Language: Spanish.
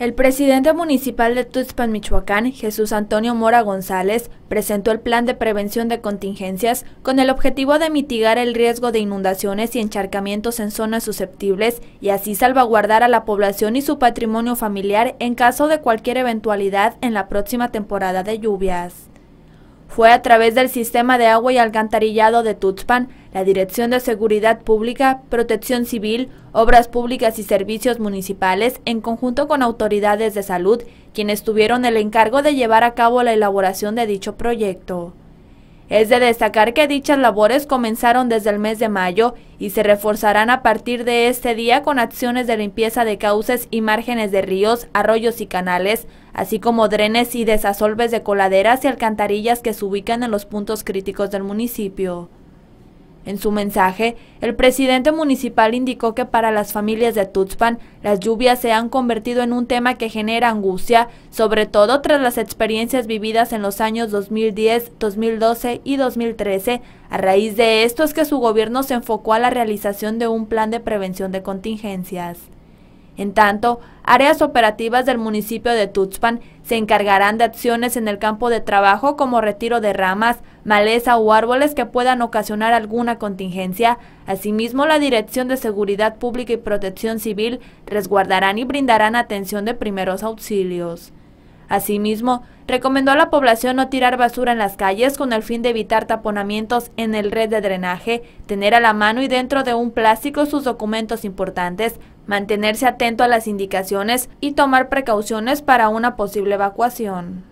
El presidente municipal de Tuxpan, Michoacán, Jesús Antonio Mora González, presentó el plan de prevención de contingencias con el objetivo de mitigar el riesgo de inundaciones y encharcamientos en zonas susceptibles y así salvaguardar a la población y su patrimonio familiar en caso de cualquier eventualidad en la próxima temporada de lluvias. Fue a través del sistema de agua y alcantarillado de Tuxpan, la Dirección de Seguridad Pública, Protección Civil, Obras Públicas y Servicios Municipales, en conjunto con autoridades de salud, quienes tuvieron el encargo de llevar a cabo la elaboración de dicho proyecto. Es de destacar que dichas labores comenzaron desde el mes de mayo y se reforzarán a partir de este día con acciones de limpieza de cauces y márgenes de ríos, arroyos y canales, así como drenes y desasolves de coladeras y alcantarillas que se ubican en los puntos críticos del municipio. En su mensaje, el presidente municipal indicó que para las familias de Tuxpan, las lluvias se han convertido en un tema que genera angustia, sobre todo tras las experiencias vividas en los años 2010, 2012 y 2013. A raíz de esto es que su gobierno se enfocó a la realización de un plan de prevención de contingencias. En tanto, áreas operativas del municipio de Tuxpan se encargarán de acciones en el campo de trabajo como retiro de ramas, maleza o árboles que puedan ocasionar alguna contingencia. Asimismo, la Dirección de Seguridad Pública y Protección Civil resguardarán y brindarán atención de primeros auxilios. Asimismo, recomendó a la población no tirar basura en las calles con el fin de evitar taponamientos en el red de drenaje, tener a la mano y dentro de un plástico sus documentos importantes, mantenerse atento a las indicaciones y tomar precauciones para una posible evacuación.